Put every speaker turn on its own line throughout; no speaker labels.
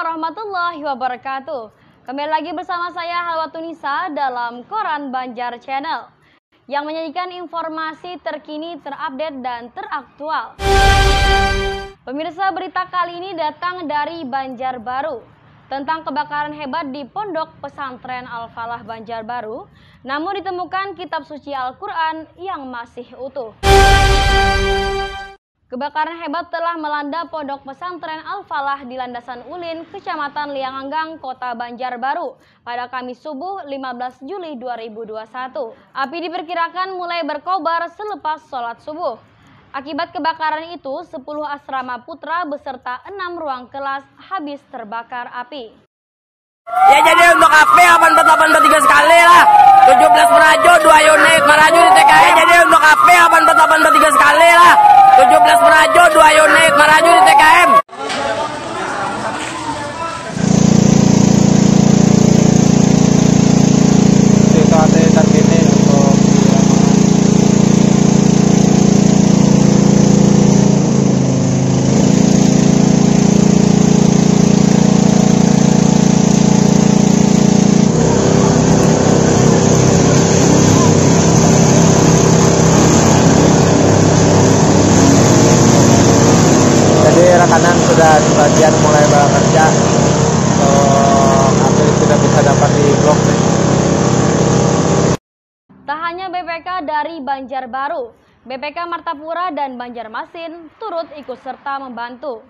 warahmatullahi wabarakatuh. Kembali lagi bersama saya Halwatunisa dalam Koran Banjar Channel yang menyajikan informasi terkini, terupdate, dan teraktual. Pemirsa berita kali ini datang dari Banjarbaru tentang kebakaran hebat di Pondok Pesantren Al-Falah Banjarbaru, namun ditemukan kitab suci Al-Quran yang masih utuh. Kebakaran hebat telah melanda pondok pesantren Al-Falah di landasan Ulin, Kecamatan Lianganggang, Kota Banjarbaru pada Kamis subuh 15 Juli 2021. Api diperkirakan mulai berkobar selepas sholat subuh. Akibat kebakaran itu, 10 asrama putra beserta 6 ruang kelas habis terbakar api. Ya jadi untuk AP 8483 sekali lah. 17 merajo, 2 unit merajo di TKI. E. Jadi untuk AP 8483 sekali lah marajo dua unit marajo di TKM daerah kanan sudah sebagian mulai bekerja oh, sudah bisa dapat di blok Tak hanya BPK dari Banjarbaru, BPK Martapura dan Banjarmasin turut ikut serta membantu.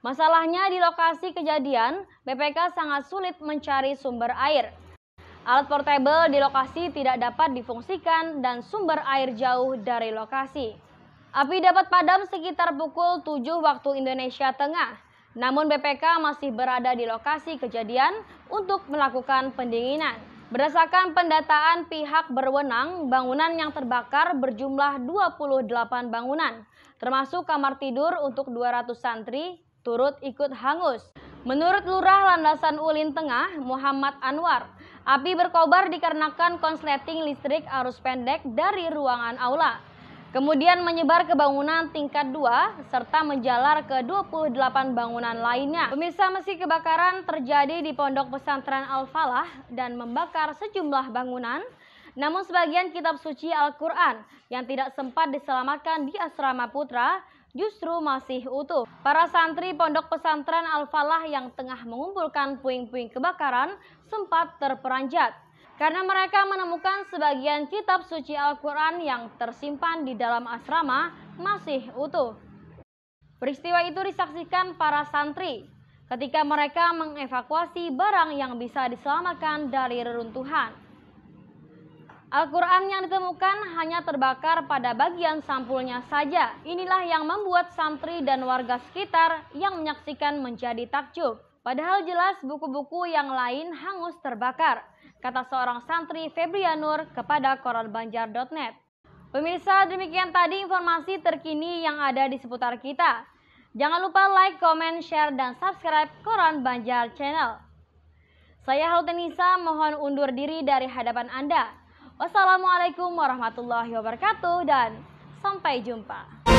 Masalahnya di lokasi kejadian, BPK sangat sulit mencari sumber air. Alat portable di lokasi tidak dapat difungsikan dan sumber air jauh dari lokasi. Api dapat padam sekitar pukul 7 waktu Indonesia Tengah. Namun BPK masih berada di lokasi kejadian untuk melakukan pendinginan. Berdasarkan pendataan pihak berwenang, bangunan yang terbakar berjumlah 28 bangunan, termasuk kamar tidur untuk 200 santri turut ikut hangus. Menurut Lurah Landasan Ulin Tengah, Muhammad Anwar, api berkobar dikarenakan konsleting listrik arus pendek dari ruangan aula. Kemudian menyebar ke bangunan tingkat 2 serta menjalar ke 28 bangunan lainnya. Pemirsa meski kebakaran terjadi di Pondok Pesantren Al-Falah dan membakar sejumlah bangunan, namun sebagian kitab suci Al-Quran yang tidak sempat diselamatkan di asrama putra justru masih utuh. Para santri pondok pesantren Al-Falah yang tengah mengumpulkan puing-puing kebakaran sempat terperanjat karena mereka menemukan sebagian kitab suci Al-Quran yang tersimpan di dalam asrama masih utuh. Peristiwa itu disaksikan para santri ketika mereka mengevakuasi barang yang bisa diselamatkan dari reruntuhan. Al-Quran yang ditemukan hanya terbakar pada bagian sampulnya saja. Inilah yang membuat santri dan warga sekitar yang menyaksikan menjadi takjub. Padahal jelas buku-buku yang lain hangus terbakar, kata seorang santri Febrianur kepada koranbanjar.net. Pemirsa, demikian tadi informasi terkini yang ada di seputar kita. Jangan lupa like, comment, share, dan subscribe Koran Banjar Channel. Saya Halutenisa, mohon undur diri dari hadapan Anda. Wassalamualaikum warahmatullahi wabarakatuh dan sampai jumpa.